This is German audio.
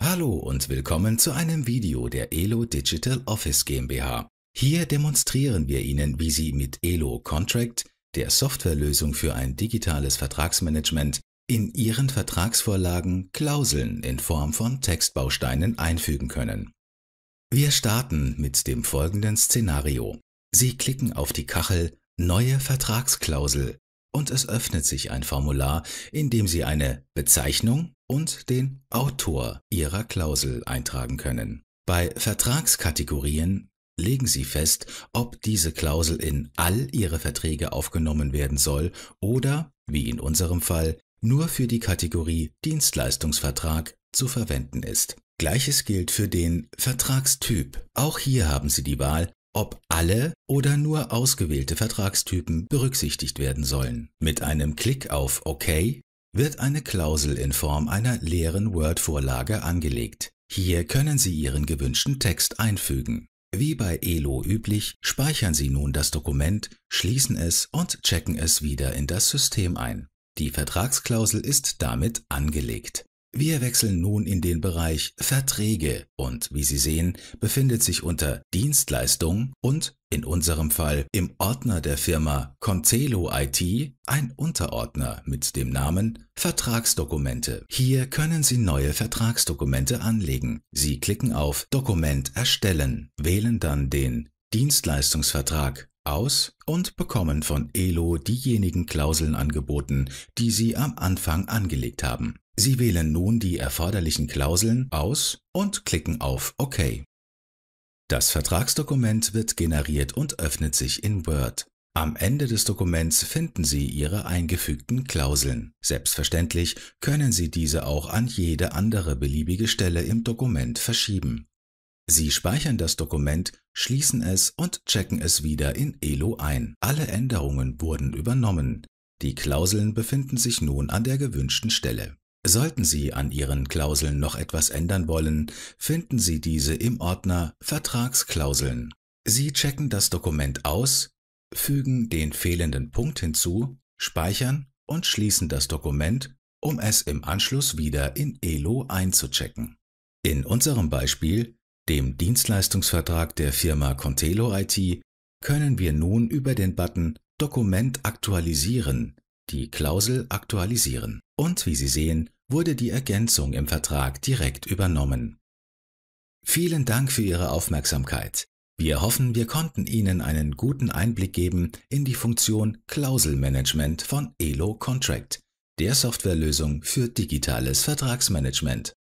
Hallo und willkommen zu einem Video der Elo Digital Office GmbH. Hier demonstrieren wir Ihnen, wie Sie mit Elo Contract, der Softwarelösung für ein digitales Vertragsmanagement, in Ihren Vertragsvorlagen Klauseln in Form von Textbausteinen einfügen können. Wir starten mit dem folgenden Szenario. Sie klicken auf die Kachel Neue Vertragsklausel und es öffnet sich ein Formular, in dem Sie eine Bezeichnung, und den Autor Ihrer Klausel eintragen können. Bei Vertragskategorien legen Sie fest, ob diese Klausel in all Ihre Verträge aufgenommen werden soll oder, wie in unserem Fall, nur für die Kategorie Dienstleistungsvertrag zu verwenden ist. Gleiches gilt für den Vertragstyp. Auch hier haben Sie die Wahl, ob alle oder nur ausgewählte Vertragstypen berücksichtigt werden sollen. Mit einem Klick auf OK wird eine Klausel in Form einer leeren Word-Vorlage angelegt. Hier können Sie Ihren gewünschten Text einfügen. Wie bei Elo üblich, speichern Sie nun das Dokument, schließen es und checken es wieder in das System ein. Die Vertragsklausel ist damit angelegt. Wir wechseln nun in den Bereich Verträge und wie Sie sehen, befindet sich unter Dienstleistung und in unserem Fall im Ordner der Firma Contelo IT ein Unterordner mit dem Namen Vertragsdokumente. Hier können Sie neue Vertragsdokumente anlegen. Sie klicken auf Dokument erstellen, wählen dann den Dienstleistungsvertrag aus und bekommen von ELO diejenigen Klauseln angeboten, die Sie am Anfang angelegt haben. Sie wählen nun die erforderlichen Klauseln aus und klicken auf OK. Das Vertragsdokument wird generiert und öffnet sich in Word. Am Ende des Dokuments finden Sie Ihre eingefügten Klauseln. Selbstverständlich können Sie diese auch an jede andere beliebige Stelle im Dokument verschieben. Sie speichern das Dokument, schließen es und checken es wieder in ELO ein. Alle Änderungen wurden übernommen. Die Klauseln befinden sich nun an der gewünschten Stelle. Sollten Sie an Ihren Klauseln noch etwas ändern wollen, finden Sie diese im Ordner Vertragsklauseln. Sie checken das Dokument aus, fügen den fehlenden Punkt hinzu, speichern und schließen das Dokument, um es im Anschluss wieder in ELO einzuchecken. In unserem Beispiel, dem Dienstleistungsvertrag der Firma Contelo IT, können wir nun über den Button Dokument aktualisieren die Klausel aktualisieren und wie Sie sehen, wurde die Ergänzung im Vertrag direkt übernommen. Vielen Dank für Ihre Aufmerksamkeit. Wir hoffen, wir konnten Ihnen einen guten Einblick geben in die Funktion Klauselmanagement von Elo Contract, der Softwarelösung für digitales Vertragsmanagement.